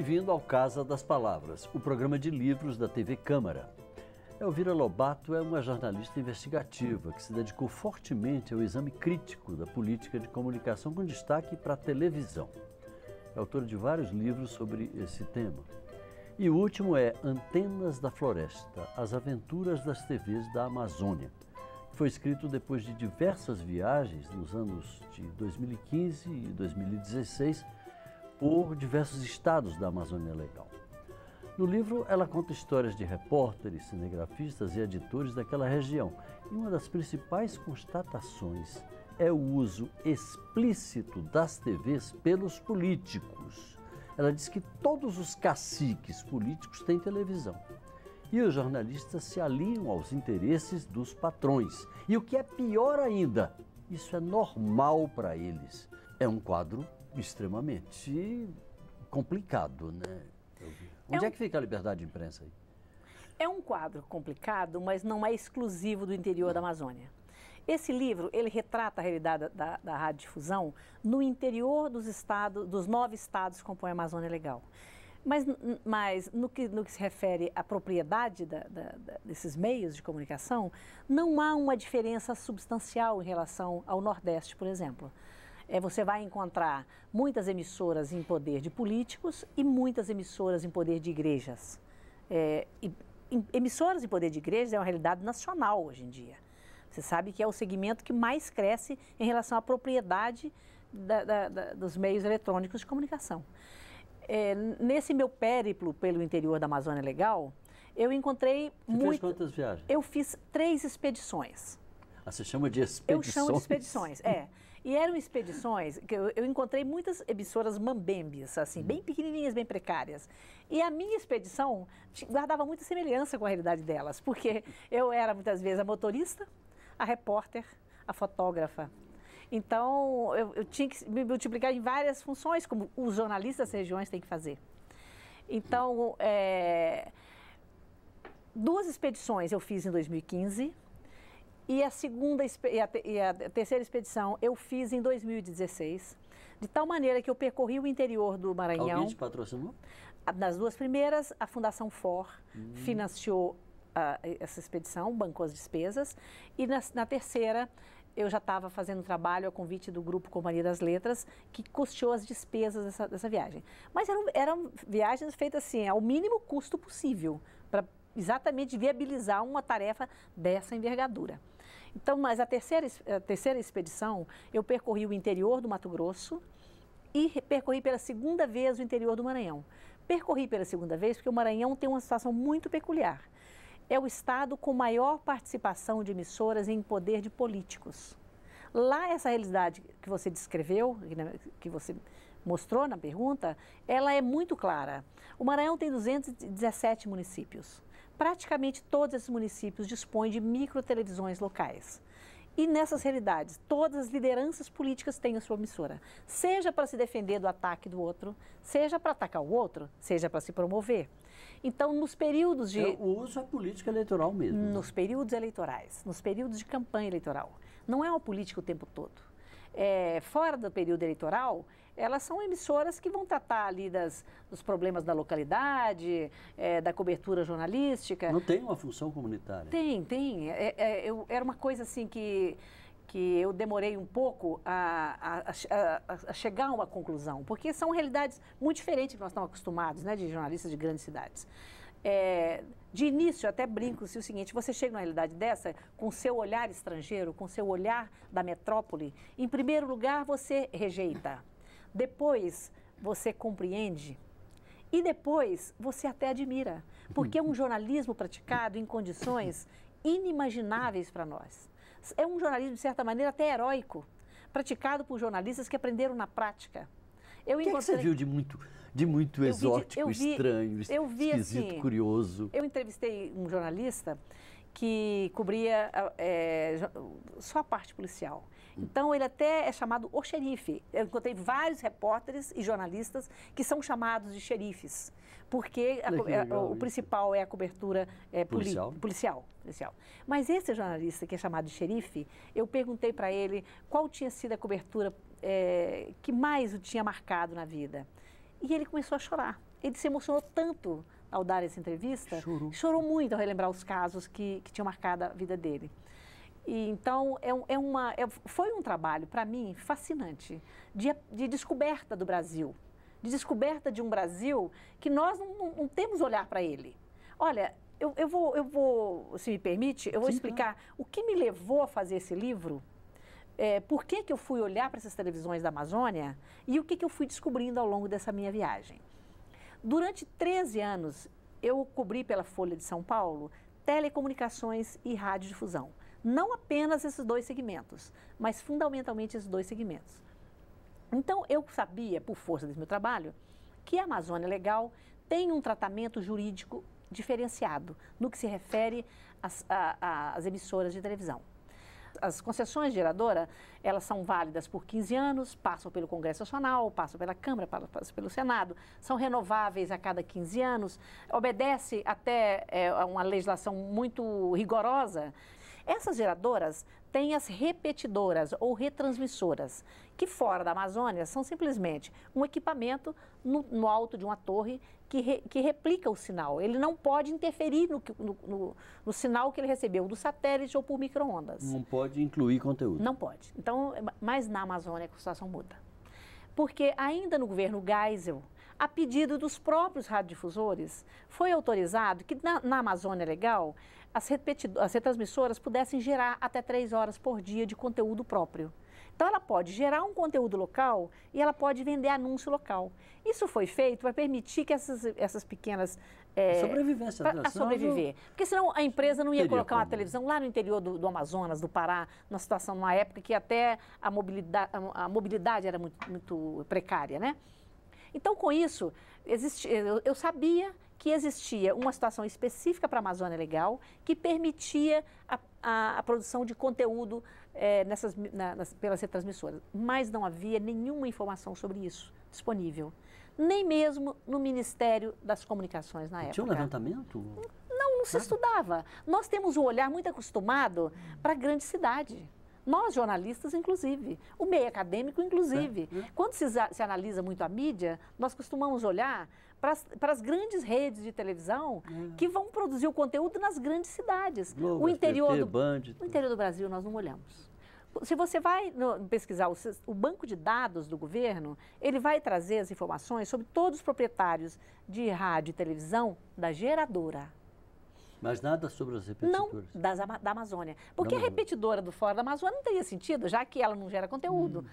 Bem-vindo ao Casa das Palavras, o programa de livros da TV Câmara. Elvira Lobato é uma jornalista investigativa que se dedicou fortemente ao exame crítico da política de comunicação, com destaque para a televisão. É autora de vários livros sobre esse tema. E o último é Antenas da Floresta As Aventuras das TVs da Amazônia. Foi escrito depois de diversas viagens nos anos de 2015 e 2016 por diversos estados da Amazônia Legal. No livro, ela conta histórias de repórteres, cinegrafistas e editores daquela região. E uma das principais constatações é o uso explícito das TVs pelos políticos. Ela diz que todos os caciques políticos têm televisão. E os jornalistas se alinham aos interesses dos patrões. E o que é pior ainda, isso é normal para eles. É um quadro extremamente complicado, né? É Onde é, um... é, que fica a liberdade de imprensa aí? É um quadro complicado, mas não é exclusivo do interior da Amazônia. Esse livro, ele retrata a realidade da, da, radiodifusão no interior dos estados, dos nove estados que compõem a Amazônia Legal. Mas, mas no, que, no que se refere à propriedade da, da, desses meios de comunicação, não há uma diferença substancial em relação ao Nordeste, por exemplo é, você vai encontrar muitas emissoras em poder de políticos e muitas emissoras em poder de igrejas. É, e, em, emissoras em poder de igrejas é uma realidade nacional hoje em dia. Você sabe que é o segmento que mais cresce em relação à propriedade da, da, da, dos meios eletrônicos de comunicação. É, nesse meu périplo pelo interior da Amazônia Legal, eu encontrei você muito. Fez quantas viagens? Eu fiz três expedições. Ah, você chama de expedições? Eu chamo de expedições, é. E eram expedições, que eu, eu encontrei muitas emissoras mambembes, assim, hum. bem uhum. pequenininhas, bem precárias. E a minha expedição guardava muita semelhança com a realidade delas, porque eu era muitas vezes a motorista, a repórter, a fotógrafa. Então, eu, eu tinha que me multiplicar em várias funções, como os jornalistas das regiões têm que fazer. Então, é, duas expedições eu fiz em 2015 e a segunda e a, e a terceira expedição eu fiz em 2016, de tal maneira que eu percorri o interior do Maranhão. Alguém te patrocinou? Nas duas primeiras, a Fundação FOR hum. financiou a, essa expedição, bancou as despesas. E na, na terceira, eu já estava fazendo trabalho a convite do grupo Companhia das Letras, que custeou as despesas dessa, dessa viagem. Mas eram, eram, viagens feitas assim, ao mínimo custo possível, para exatamente viabilizar uma tarefa dessa envergadura. Então, mas a terceira, a terceira expedição, eu percorri o interior do Mato Grosso e percorri pela segunda vez o interior do Maranhão. Percorri pela segunda vez porque o Maranhão tem uma situação muito peculiar. É o estado com maior participação de emissoras em poder de políticos. Lá, essa realidade que você descreveu, que né, você mostrou na pergunta, ela é muito clara. O Maranhão tem 217 municípios praticamente todos esses municípios dispõem de microtelevisões locais. E nessas realidades, todas as lideranças políticas têm a sua emissora, seja para se defender do ataque do outro, seja para atacar o outro, seja para se promover. Então, nos períodos de. É, o uso é política eleitoral mesmo. Né? Nos períodos eleitorais, nos períodos de campanha eleitoral. Não é uma política o tempo todo. É, fora do período eleitoral, elas são emissoras que vão tratar ali das, dos problemas da localidade, é, da cobertura jornalística. Não tem uma função comunitária? Tem, tem. É, é, eu, era uma coisa assim que que eu demorei um pouco a, a, a, a, chegar a uma conclusão, porque são realidades muito diferentes que nós estamos acostumados, né, de jornalistas de grandes cidades. É, de início, até brinco-se assim, o seguinte: você chega numa realidade dessa, com seu olhar estrangeiro, com seu olhar da metrópole, em primeiro lugar, você rejeita depois você compreende e depois você até admira, porque é um jornalismo praticado em condições inimagináveis para nós. É um jornalismo, de certa maneira, até heróico, praticado por jornalistas que aprenderam na prática. Eu o que, encontrei... é que você viu de muito, de muito eu exótico, vi, estranho, eu vi, esquisito, assim, curioso? Eu entrevistei um jornalista que cobria ah, é, só a parte policial. Então, ele até é chamado o xerife. Eu encontrei vários repórteres e jornalistas que são chamados de xerifes, porque a, é, o isso. principal é a cobertura é, policial. policial. policial. Mas esse jornalista que é chamado de xerife, eu perguntei para ele qual tinha sido a cobertura é, que mais o tinha marcado na vida. E ele começou a chorar. Ele se emocionou tanto ao dar essa entrevista, chorou, chorou muito ao relembrar os casos que, que tinham marcado a vida dele. E, então, é, é uma, é, foi um trabalho, para mim, fascinante, de, de descoberta do Brasil, de descoberta de um Brasil que nós não, não, não temos olhar para ele. Olha, eu, eu, vou, eu vou, se me permite, eu vou Sim, explicar o que me levou a fazer esse livro, é, por que, que eu fui olhar para essas televisões da Amazônia e o que, que eu fui descobrindo ao longo dessa minha viagem. Durante 13 anos, eu cobri pela Folha de São Paulo telecomunicações e radiodifusão não apenas esses dois segmentos, mas fundamentalmente esses dois segmentos. Então, eu sabia, por força desse meu trabalho, que a Amazônia Legal tem um tratamento jurídico diferenciado no que se refere às, à, às emissoras de televisão. As concessões de geradora, elas são válidas por 15 anos, passam pelo Congresso Nacional, passam pela Câmara, passam pelo Senado, são renováveis a cada 15 anos, obedece até é, a uma legislação muito rigorosa essas geradoras têm as repetidoras ou retransmissoras, que fora da Amazônia são simplesmente um equipamento no, no alto de uma torre que, re, que, replica o sinal. Ele não pode interferir no, no, no, no sinal que ele recebeu do satélite ou por microondas. Não pode incluir conteúdo. Não pode. Então, mas na Amazônia a situação muda. Porque ainda no governo Geisel, a pedido dos próprios radiodifusores, foi autorizado que na, na Amazônia Legal as, as retransmissoras pudessem gerar até três horas por dia de conteúdo próprio. Então, ela pode gerar um conteúdo local e ela pode vender anúncio local. Isso foi feito para permitir que essas, essas pequenas. É, sobrevivência. Pra, né? a sobreviver. Porque senão a empresa não ia colocar uma televisão lá no interior do, do, Amazonas, do Pará, numa situação, numa época que até a mobilidade, a, a mobilidade era muito, muito precária, né? Então, com isso, existi, eu, eu sabia que existia uma situação específica para a Amazônia Legal que permitia a, a, a produção de conteúdo é, nessas, na, nas, pelas retransmissoras, mas não havia nenhuma informação sobre isso disponível, nem mesmo no Ministério das Comunicações na época. Tinha um levantamento? Não, não se estudava. Nós temos um olhar muito acostumado para a grande cidade. Nós, jornalistas, inclusive. O meio acadêmico, inclusive. É. Né? Quando se, se analisa muito a mídia, nós costumamos olhar para as grandes redes de televisão é. que vão produzir o conteúdo nas grandes cidades. Globo, o interior PT, do Band, o interior do Brasil nós não olhamos. Se você vai no, pesquisar o, o, banco de dados do governo, ele vai trazer as informações sobre todos os proprietários de rádio e televisão da geradora. Mas nada sobre as repetidoras. Não, das, da Amazônia. Porque da Amazônia. a repetidora do Fora da Amazônia não teria sentido, já que ela não gera conteúdo. Hum.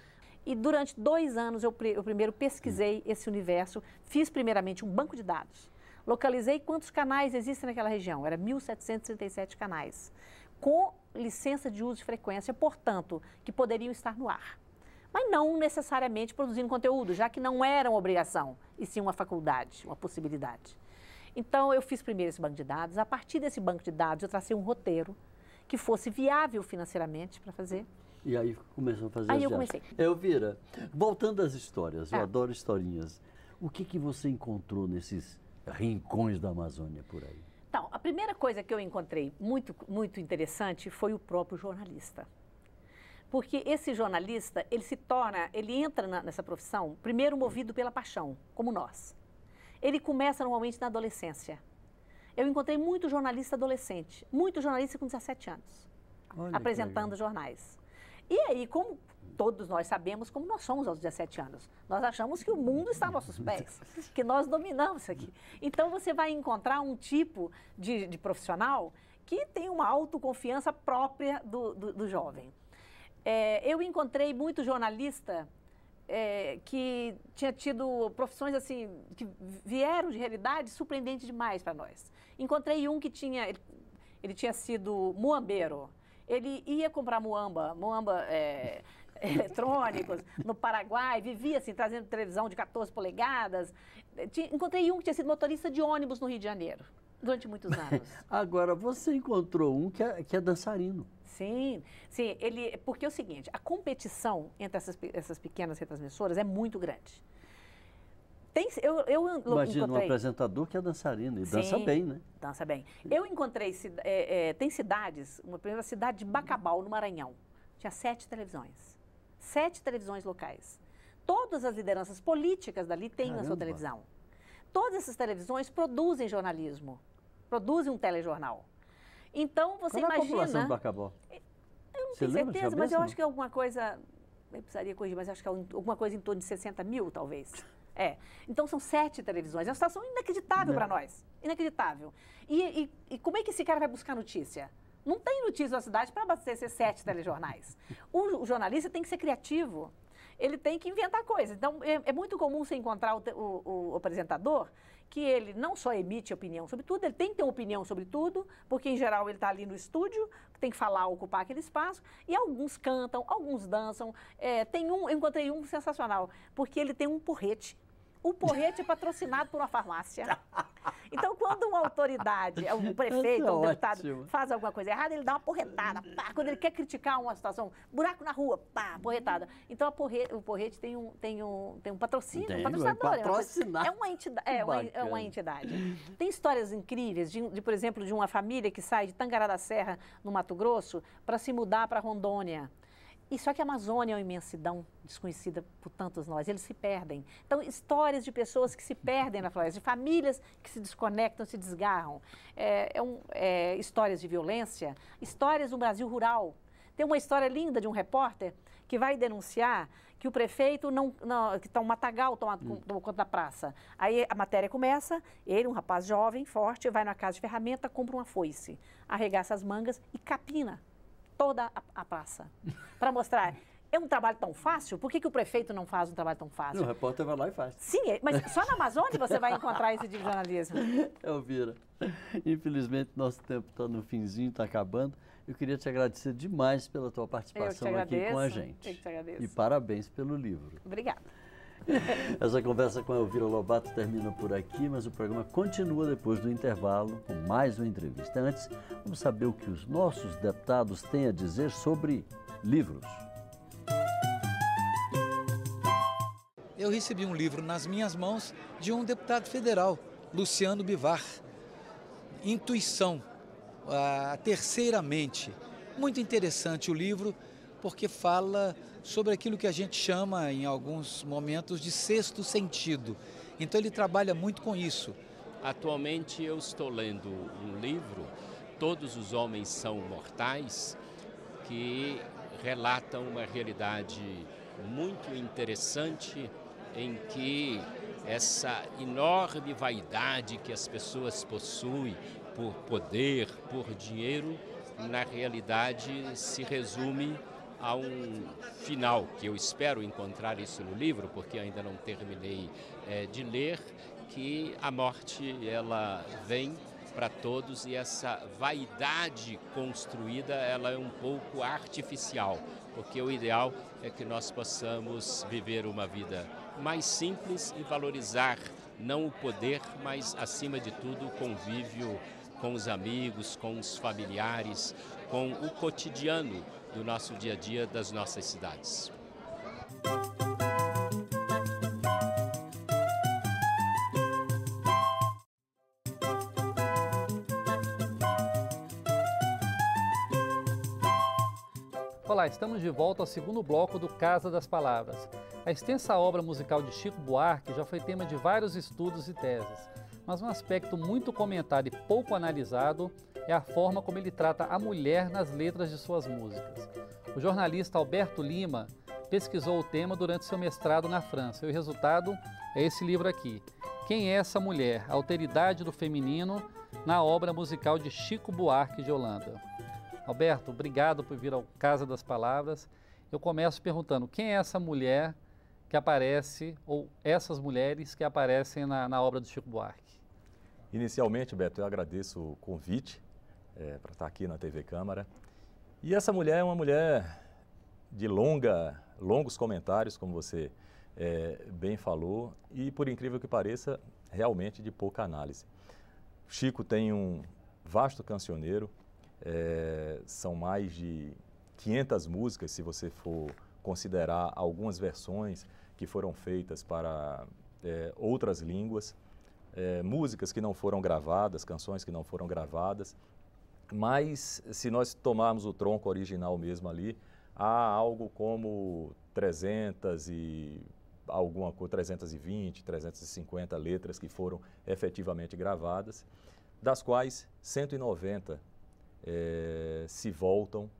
E durante dois anos eu, eu primeiro pesquisei hum. esse universo, fiz primeiramente um banco de dados. Localizei quantos canais existem naquela região. Era 1.737 canais. Com licença de uso de frequência, portanto, que poderiam estar no ar. Mas não necessariamente produzindo conteúdo, já que não era uma obrigação, e sim uma faculdade, uma possibilidade. Então, eu fiz primeiro esse banco de dados. A partir desse banco de dados, eu tracei um roteiro que fosse viável financeiramente para fazer. E aí começou a fazer Aí eu comecei. É, Elvira, voltando às histórias, eu tá. adoro historinhas. O que, que você encontrou nesses rincões da Amazônia por aí? Então, a primeira coisa que eu encontrei muito, muito interessante foi o próprio jornalista. Porque esse jornalista, ele se torna, ele entra na, nessa profissão, primeiro movido pela paixão, como nós ele começa normalmente na adolescência. Eu encontrei muito jornalista adolescente, muito jornalista com 17 anos, Olha apresentando jornais. E aí, como todos nós sabemos, como nós somos aos 17 anos, nós achamos que o mundo está a nossos pés, que nós dominamos isso aqui. Então, você vai encontrar um tipo de, de profissional que tem uma autoconfiança própria do, do, do jovem. É, eu encontrei muito jornalista é, que tinha tido profissões assim que vieram de realidade surpreendente demais para nós. Encontrei um que tinha ele, ele, tinha sido muambeiro. Ele ia comprar muamba, muamba é, eletrônicos no Paraguai, vivia assim trazendo televisão de 14 polegadas. Tinha, encontrei um que tinha sido motorista de ônibus no Rio de Janeiro durante muitos anos. Agora você encontrou um que é, que é dançarino. Sim, sim. Ele, porque é o seguinte, a competição entre essas, essas pequenas retransmissoras é muito grande. Tem, eu, eu Imagina encontrei... um apresentador que é dançarino e sim, dança bem, né? Dança bem. Eu encontrei, é, é, tem cidades, uma primeira cidade de Bacabal, no Maranhão, tinha sete televisões. Sete televisões locais. Todas as lideranças políticas dali têm Caramba. a sua televisão. Todas essas televisões produzem jornalismo, produzem um telejornal. Então, você Qual imagina... Qual é a população do Acabó? Eu não você tenho certeza, mas eu acho que é alguma coisa... Eu precisaria corrigir, mas acho que é alguma coisa em torno de 60 mil, talvez. É. Então são sete televisões. É uma situação inacreditável né? para nós. Inacreditável. E, e, e, como é que esse cara vai buscar notícia? Não tem notícia na cidade para abastecer sete telejornais. O, o, jornalista tem que ser criativo. Ele tem que inventar coisas. Então, é, é muito comum você encontrar o, o, o apresentador que ele não só emite opinião sobre tudo, ele tem que ter uma opinião sobre tudo, porque em geral ele está ali no estúdio, tem que falar, ocupar aquele espaço, e alguns cantam, alguns dançam. É, tem um, eu encontrei um sensacional, porque ele tem um porrete o porrete é patrocinado por uma farmácia. Então, quando uma autoridade, um é prefeito, um deputado, faz alguma coisa errada, ele dá uma porretada. Pá. Quando ele quer criticar uma situação, buraco na rua, pá, porretada. Então, o porrete tem um, tem um, tem um patrocínio, tem, um patrocinador. É, é, é uma, é uma entidade. É uma, é uma, entidade. Tem histórias incríveis, de, de, por exemplo, de uma família que sai de Tangará da Serra, no Mato Grosso, para se mudar para Rondônia. E só que a Amazônia é uma imensidão desconhecida por tantos nós, eles se perdem. Então, histórias de pessoas que se perdem na floresta, de famílias que se desconectam, se desgarram. É, é um, é, histórias de violência, histórias do Brasil rural. Tem uma história linda de um repórter que vai denunciar que o prefeito não. não que está um matagal tomado hum. conta da praça. Aí a matéria começa, ele, um rapaz jovem, forte, vai na casa de ferramenta, compra uma foice, arregaça as mangas e capina toda a, a praça para mostrar. É um trabalho tão fácil? Por que, que o prefeito não faz um trabalho tão fácil? o repórter vai lá e faz. Sim, é, mas só na Amazônia você vai encontrar esse tipo de jornalismo. Elvira, é infelizmente nosso tempo está no finzinho, está acabando. Eu queria te agradecer demais pela tua participação agradeço, aqui com a gente. Eu que te agradeço. E parabéns pelo livro. Obrigada. Essa conversa com a Elvira Lobato termina por aqui, mas o programa continua depois do intervalo com mais uma entrevista. Antes, vamos saber o que os nossos deputados têm a dizer sobre livros. Eu recebi um livro nas minhas mãos de um deputado federal, Luciano Bivar. Intuição, a terceira mente. Muito interessante o livro porque fala sobre aquilo que a gente chama, em alguns momentos, de sexto sentido. Então ele trabalha muito com isso. Atualmente eu estou lendo um livro, Todos os Homens São Mortais, que relata uma realidade muito interessante em que essa enorme vaidade que as pessoas possuem por poder, por dinheiro, na realidade se resume a um final que eu espero encontrar isso no livro, porque ainda não terminei é, de ler, que a morte ela vem para todos e essa vaidade construída ela é um pouco artificial, porque o ideal é que nós possamos viver uma vida mais simples e valorizar não o poder, mas acima de tudo o convívio com os amigos, com os familiares, com o cotidiano do nosso dia a dia das nossas cidades. Olá, estamos de volta ao segundo bloco do Casa das Palavras. A extensa obra musical de Chico Buarque já foi tema de vários estudos e teses, mas um aspecto muito comentado e pouco analisado é a forma como ele trata a mulher nas letras de suas músicas. O jornalista Alberto Lima pesquisou o tema durante seu mestrado na França e o resultado é esse livro aqui. Quem é essa mulher? A alteridade do feminino na obra musical de Chico Buarque de Holanda. Alberto, obrigado por vir ao Casa das Palavras. Eu começo perguntando: quem é essa mulher que aparece, ou essas mulheres que aparecem na, na obra do Chico Buarque? Inicialmente, Beto, eu agradeço o convite é, para estar tá aqui na TV Câmara. E essa mulher é uma mulher de longa, longos comentários, como você é, bem falou, e por incrível que pareça, realmente de pouca análise. Chico tem um vasto cancioneiro, é, são mais de 500 músicas, se você for considerar algumas versões que foram feitas para é, outras línguas, é, músicas que não foram gravadas, canções que não foram gravadas, mas se nós tomarmos o tronco original mesmo ali, há algo como 300 e alguma coisa, 320, 350 letras que foram efetivamente gravadas, das quais 190 é, eh, se voltam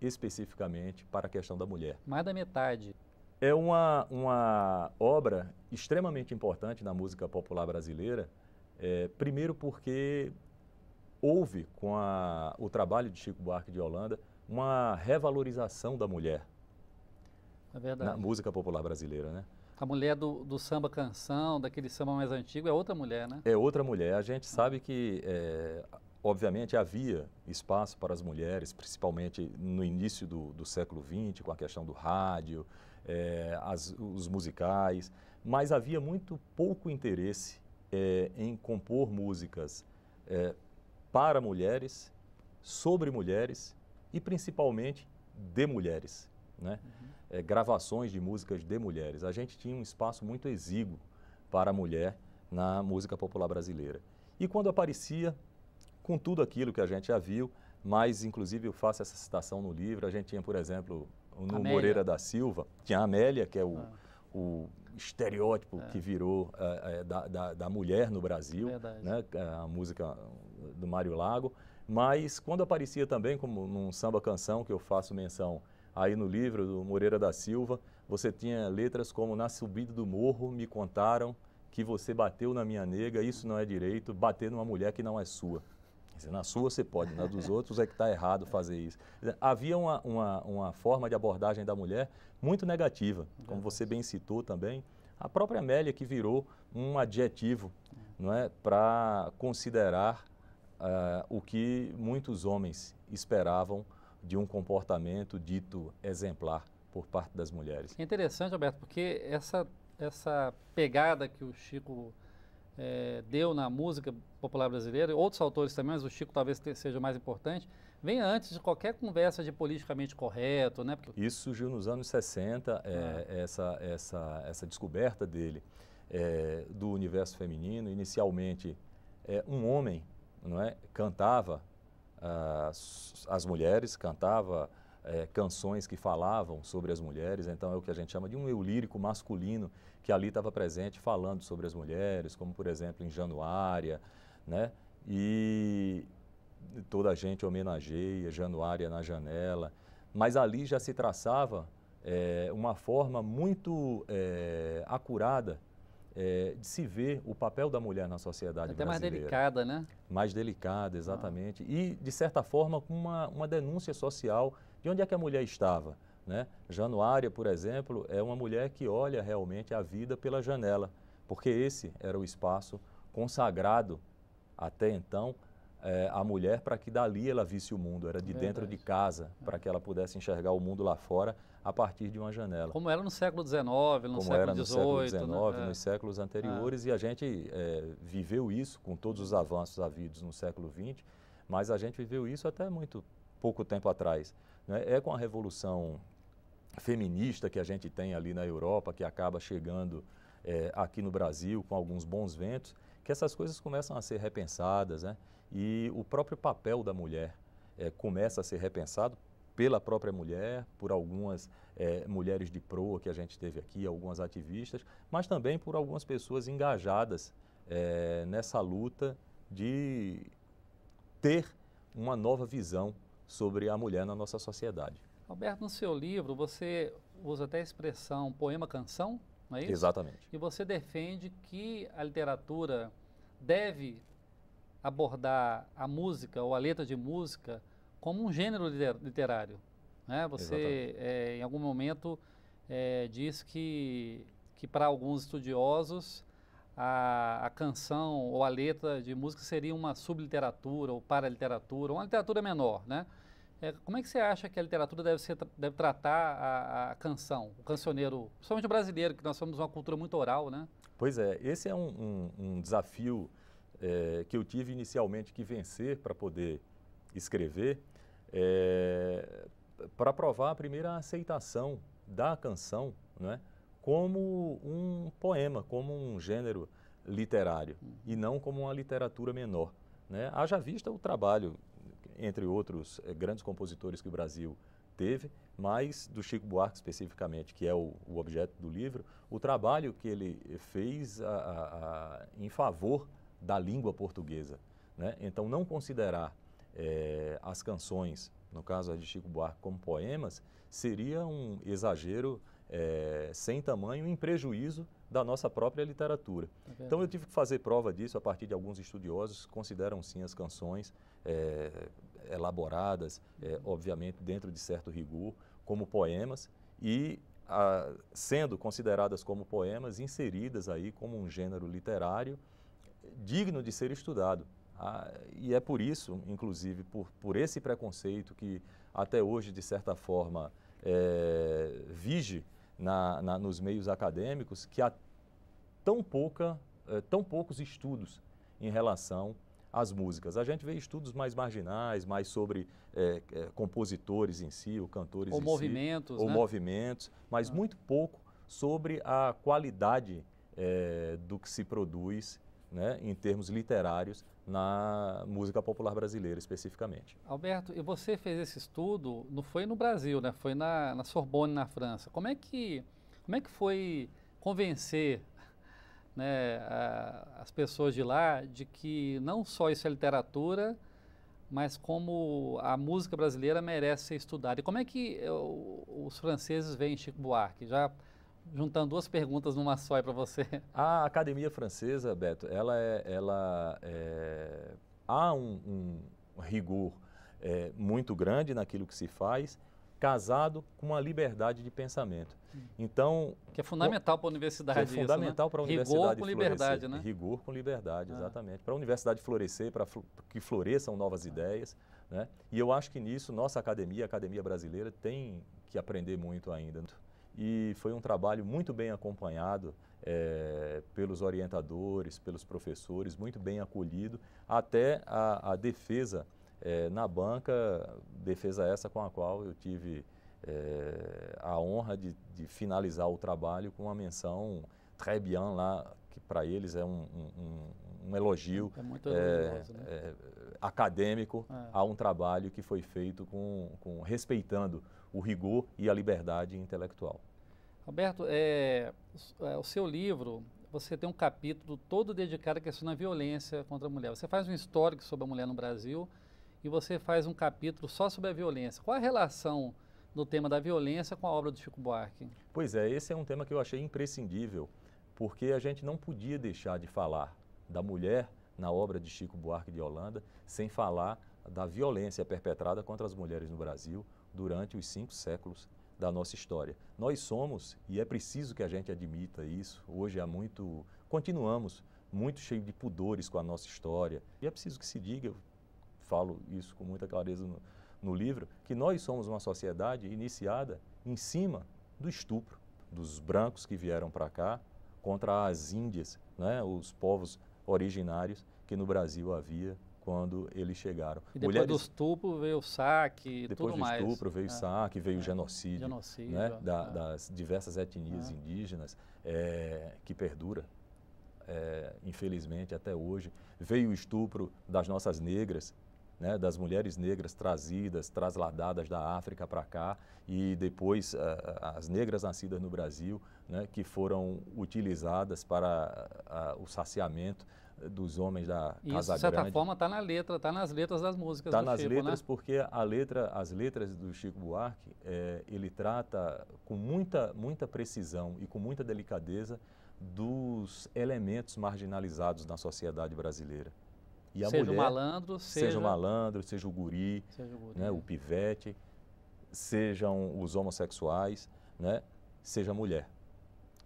especificamente para a questão da mulher. Mais da metade. É uma, uma obra extremamente importante na música popular brasileira, é, primeiro porque houve, com a, o trabalho de Chico Buarque de Holanda, uma revalorização da mulher. É verdade. Na música popular brasileira, né? A mulher do, do, samba canção, daquele samba mais antigo, é outra mulher, né? É outra mulher. A gente sabe que, é, obviamente, havia espaço para as mulheres, principalmente no início do, do século XX, com a questão do rádio, é, as, os musicais, mas havia muito pouco interesse é, em compor músicas é, para mulheres, sobre mulheres e principalmente de mulheres. Né? Uhum. É, gravações de músicas de mulheres. A gente tinha um espaço muito exíguo para a mulher na música popular brasileira. E quando aparecia, com tudo aquilo que a gente já viu, mas inclusive eu faço essa citação no livro, a gente tinha, por exemplo, no Amélia. Moreira da Silva, tinha a Amélia, que é o, ah. o estereótipo é. que virou é, é da, da, da, mulher no Brasil, Verdade. né? a música do Mário Lago, mas quando aparecia também, como num samba canção que eu faço menção aí no livro do Moreira da Silva, você tinha letras como Na subida do morro me contaram que você bateu na minha nega, isso não é direito, bater numa mulher que não é sua. na sua você pode, na dos outros é que está errado fazer isso. havia uma, uma, uma forma de abordagem da mulher muito negativa, como você bem citou também, a própria Amélia que virou um adjetivo não é, para considerar uh, o que muitos homens esperavam de um comportamento dito exemplar por parte das mulheres. É interessante, Alberto, porque essa, essa pegada que o Chico é, deu na música popular brasileira, outros autores também, mas o Chico talvez seja o mais importante, vem antes de qualquer conversa de politicamente correto, né? Porque... Isso surgiu nos anos 60, eh, é, ah. essa, essa, essa descoberta dele é, do universo feminino. Inicialmente, um homem não é? cantava ah, as mulheres, cantava eh, canções que falavam sobre as mulheres, então é o que a gente chama de um eu lírico masculino, que ali estava presente falando sobre as mulheres, como por exemplo em Januária, né? e toda a gente homenageia Januária na janela, mas ali já se traçava é, uma forma muito é, acurada é, de se ver o papel da mulher na sociedade Até brasileira. Até mais delicada, né? Mais delicada, exatamente. Ah. E, de certa forma, uma, uma denúncia social de onde é que a mulher estava. Né? Januária, por exemplo, é uma mulher que olha realmente a vida pela janela, porque esse era o espaço consagrado até então é, a mulher para que dali ela visse o mundo, era de Verdade. É dentro de casa, para é. que ela pudesse enxergar o mundo lá fora a partir de uma janela. Como era no século XIX, no Como século era no século XIX, né? nos é. séculos anteriores, é. e a gente é, viveu isso com todos os avanços havidos no século XX, mas a gente viveu isso até muito pouco tempo atrás. Né? É com a revolução feminista que a gente tem ali na Europa, que acaba chegando é, aqui no Brasil com alguns bons ventos, que essas coisas começam a ser repensadas, né? E o próprio papel da mulher é, começa a ser repensado pela própria mulher, por algumas é, mulheres de proa que a gente teve aqui, algumas ativistas, mas também por algumas pessoas engajadas é, nessa luta de ter uma nova visão sobre a mulher na nossa sociedade. Alberto, no seu livro você usa até a expressão poema-canção, não é isso? Exatamente. E você defende que a literatura deve abordar a música ou a letra de música como um gênero literário. Né? Você, é, em algum momento, é, diz que, que para alguns estudiosos, a, a, canção ou a letra de música seria uma subliteratura ou paraliteratura, uma literatura menor, né? É, como é que você acha que a literatura deve, ser, deve tratar a, a, canção, o cancioneiro, principalmente o brasileiro, que nós somos uma cultura muito oral, né? Pois é, esse é um, um, um desafio é, que eu tive inicialmente que vencer para poder escrever, é, para provar a primeira aceitação da canção né, como um poema, como um gênero literário e não como uma literatura menor. Né? Haja vista o trabalho, entre outros eh, grandes compositores que o Brasil teve, mas do Chico Buarque especificamente, que é o, o objeto do livro, o trabalho que ele fez a, a, a, em favor da língua portuguesa. Né? Então, não considerar é, as canções, no caso a de Chico Buarque, como poemas, seria um exagero é, sem tamanho, em prejuízo da nossa própria literatura. É então eu tive que fazer prova disso a partir de alguns estudiosos que consideram sim as canções é, elaboradas, é, obviamente dentro de certo rigor, como poemas e a, sendo consideradas como poemas, inseridas aí como um gênero literário digno de ser estudado. Ah, e é por isso, inclusive, por, por esse preconceito que até hoje, de certa forma, é, vige na, na, nos meios acadêmicos, que há tão, pouca, é, tão poucos estudos em relação às músicas. A gente vê estudos mais marginais, mais sobre é, é compositores em si, ou cantores ou em movimentos, si, né? ou movimentos, mas ah. muito pouco sobre a qualidade é, do que se produz né, em termos literários na música popular brasileira especificamente. Alberto, e você fez esse estudo, não foi no Brasil, né? Foi na, na Sorbonne, na França. Como é que, como é que foi convencer né, a, as pessoas de lá de que não só isso é literatura, mas como a música brasileira merece ser estudada. E como é que eu, eh, os franceses veem Chico Buarque? Já juntando duas perguntas numa só aí para você. A academia francesa, Beto, ela é, ela é, há um, um rigor é, muito grande naquilo que se faz, casado com a liberdade de pensamento. Hum. Então que é fundamental para a universidade. Que é né? fundamental né? para a universidade rigor com florescer. liberdade, né? Rigor com liberdade, ah. exatamente. Ah. Para a universidade florescer, para que floresçam novas ah. ideias, né? E eu acho que nisso nossa academia, a academia brasileira, tem que aprender muito ainda e foi um trabalho muito bem acompanhado é, pelos orientadores, pelos professores, muito bem acolhido, até a, a defesa é, na banca, defesa essa com a qual eu tive é, a honra de, de, finalizar o trabalho com uma menção très bien lá, que para eles é um, um, um elogio é né? acadêmico é. a um trabalho que foi feito com, com respeitando o rigor e a liberdade intelectual. Roberto, é, é, o seu livro, você tem um capítulo todo dedicado à questão da violência contra a mulher. Você faz um histórico sobre a mulher no Brasil e você faz um capítulo só sobre a violência. Qual a relação do tema da violência com a obra do Chico Buarque? Pois é, esse é um tema que eu achei imprescindível, porque a gente não podia deixar de falar da mulher na obra de Chico Buarque de Holanda sem falar da violência perpetrada contra as mulheres no Brasil, durante os cinco séculos da nossa história. Nós somos, e é preciso que a gente admita isso, hoje há muito. continuamos muito cheio de pudores com a nossa história. E é preciso que se diga, eu falo isso com muita clareza no, no livro, que nós somos uma sociedade iniciada em cima do estupro dos brancos que vieram para cá contra as índias, né, os povos originários que no Brasil havia quando eles chegaram. E depois Mulheres... do estupro veio o saque, depois tudo mais. Depois do estupro veio o é. saque, veio o é. genocídio, né, genocídio né? é. da, das diversas etnias é. indígenas é, que perdura, é, infelizmente, até hoje. Veio o estupro das nossas negras, né, das mulheres negras trazidas, trasladadas da África para cá e depois as negras nascidas no Brasil, né, que foram utilizadas para o saciamento dos homens da Casa Grande. De certa Grande. forma, está na letra, está nas letras das músicas. Está nas letras, né? porque a letra, as letras do Chico Buarque, é, ele trata com muita, muita precisão e com muita delicadeza dos elementos marginalizados na sociedade brasileira. E a seja mulher, o malandro, seja, seja o malandro, seja o guri, seja o, guri. Né, o pivete, sejam os homossexuais, né, seja a mulher,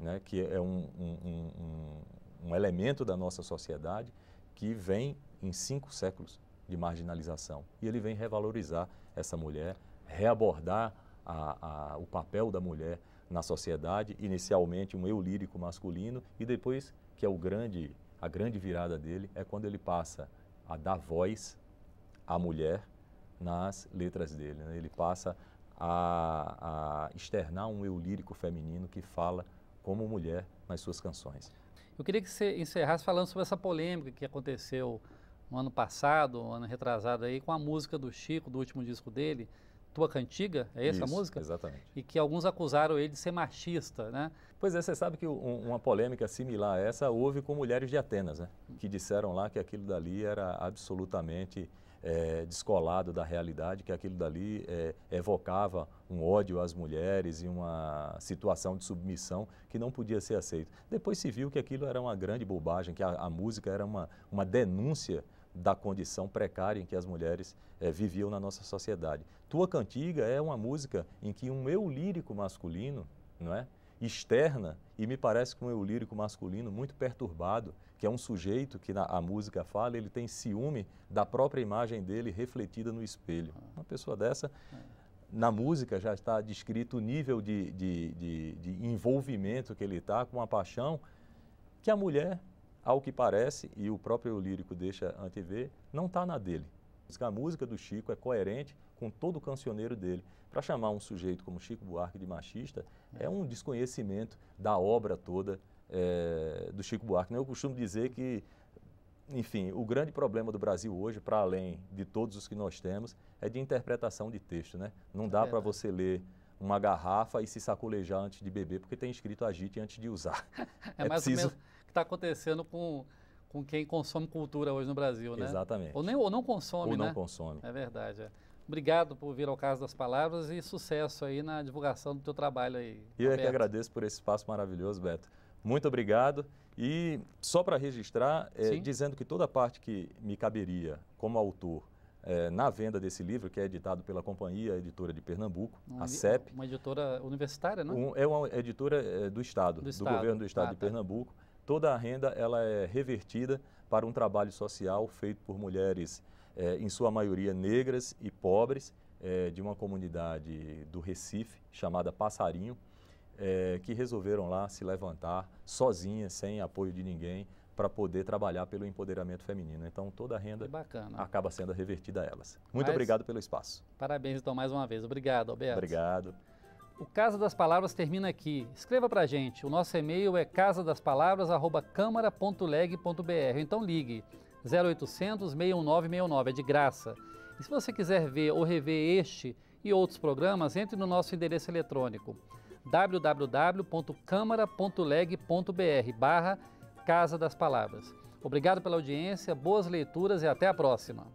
né, que é um, um, um, um um elemento da nossa sociedade que vem em cinco séculos de marginalização. E ele vem revalorizar essa mulher, reabordar a, a, o papel da mulher na sociedade, inicialmente um eu lírico masculino, e depois, que é o grande, a grande virada dele, é quando ele passa a dar voz à mulher nas letras dele. Né? Ele passa a, a externar um eu lírico feminino que fala como mulher nas suas canções. Eu queria que você encerrasse falando sobre essa polêmica que aconteceu no ano passado, um ano retrasado aí, com a música do Chico, do último disco dele, Tua Cantiga, é essa Isso, a música? Exatamente. E que alguns acusaram ele de ser machista, né? Pois é, você sabe que um, uma polêmica similar a essa houve com mulheres de Atenas, né? Que disseram lá que aquilo dali era absolutamente é, descolado da realidade, que aquilo dali é, evocava um ódio às mulheres e uma situação de submissão que não podia ser aceita. Depois se viu que aquilo era uma grande bobagem, que a, a música era uma, uma denúncia da condição precária em que as mulheres é, viviam na nossa sociedade. Tua Cantiga é uma música em que um eu lírico masculino, não é? externa, e me parece que um eu lírico masculino muito perturbado, que é um sujeito que na, a música fala, ele tem ciúme da própria imagem dele refletida no espelho. Ah. Uma pessoa dessa, na música já está descrito o nível de, de, de, de envolvimento que ele está com a paixão que a mulher, ao que parece, e o próprio lírico deixa antever, não está na dele. A música do Chico é coerente com todo o cancioneiro dele. Para chamar um sujeito como Chico Buarque de machista é, é. um desconhecimento da obra toda é, do Chico Buarque. Né? Eu costumo dizer que, enfim, o grande problema do Brasil hoje, para além de todos os que nós temos, é de interpretação de texto. Né? Não dá é, para você ler uma garrafa e se sacolejar antes de beber, porque tem escrito agite antes de usar. é, é mais preciso... ou menos o que está acontecendo com com quem consome cultura hoje no Brasil, né? Exatamente. Ou, nem, ou não consome, ou né? Ou não consome. É verdade. É. Obrigado por vir ao caso das palavras e sucesso aí na divulgação do teu trabalho aí. E eu é que agradeço por esse espaço maravilhoso, Beto. Muito obrigado. E só para registrar, é, dizendo que toda a parte que me caberia como autor é, na venda desse livro, que é editado pela Companhia Editora de Pernambuco, uma, a CEP. Uma editora universitária, não? Né? Um, é uma editora é, do, estado, do, estado, do governo do Estado ah, de tá. Pernambuco. Toda a renda ela é revertida para um trabalho social feito por mulheres, é, em sua maioria negras e pobres, é, de uma comunidade do Recife chamada Passarinho, é, que resolveram lá se levantar sozinhas, sem apoio de ninguém, para poder trabalhar pelo empoderamento feminino. Então toda a renda acaba sendo revertida a elas. Muito Mas, obrigado pelo espaço. Parabéns então mais uma vez. Obrigado, Alberto. Obrigado. O Casa das Palavras termina aqui. Escreva para a gente. O nosso e-mail é casadaspalabras.câmara.leg.br. Então ligue 0800 61969 É de graça. E se você quiser ver ou rever este e outros programas, entre no nosso endereço eletrônico www.câmara.leg.br barra Casa das Palavras. Obrigado pela audiência, boas leituras e até a próxima.